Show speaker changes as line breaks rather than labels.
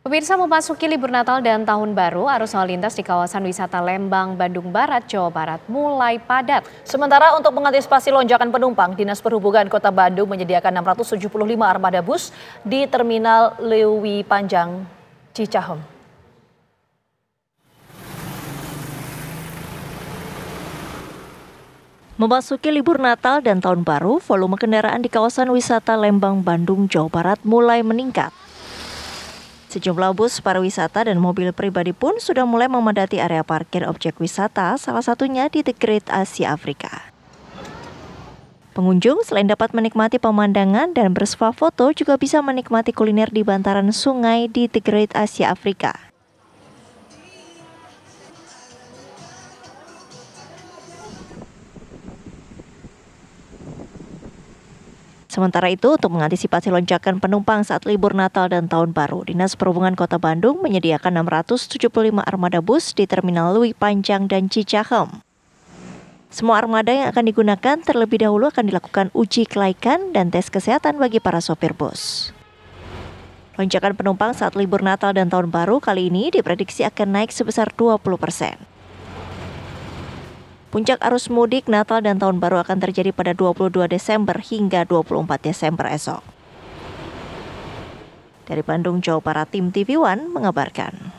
Pemirsa memasuki libur Natal dan Tahun Baru, arus lalu lintas di kawasan wisata Lembang, Bandung Barat, Jawa Barat mulai padat. Sementara untuk mengantisipasi lonjakan penumpang, Dinas Perhubungan Kota Bandung menyediakan 675 armada bus di Terminal Lewi Panjang, Cicahom.
Memasuki libur Natal dan Tahun Baru, volume kendaraan di kawasan wisata Lembang, Bandung, Jawa Barat mulai meningkat. Sejumlah bus pariwisata dan mobil pribadi pun sudah mulai memadati area parkir objek wisata, salah satunya di The Great Asia Afrika. Pengunjung selain dapat menikmati pemandangan dan bersuah foto juga bisa menikmati kuliner di bantaran sungai di The Great Asia Afrika. Sementara itu, untuk mengantisipasi lonjakan penumpang saat libur Natal dan Tahun Baru, Dinas Perhubungan Kota Bandung menyediakan 675 armada bus di Terminal Lui Panjang dan Cicahem. Semua armada yang akan digunakan terlebih dahulu akan dilakukan uji kelaikan dan tes kesehatan bagi para sopir bus. Lonjakan penumpang saat libur Natal dan Tahun Baru kali ini diprediksi akan naik sebesar 20 persen. Puncak arus mudik Natal dan Tahun Baru akan terjadi pada 22 Desember hingga 24 Desember esok. Dari Bandung, Jawa Barat, tim TV One mengabarkan.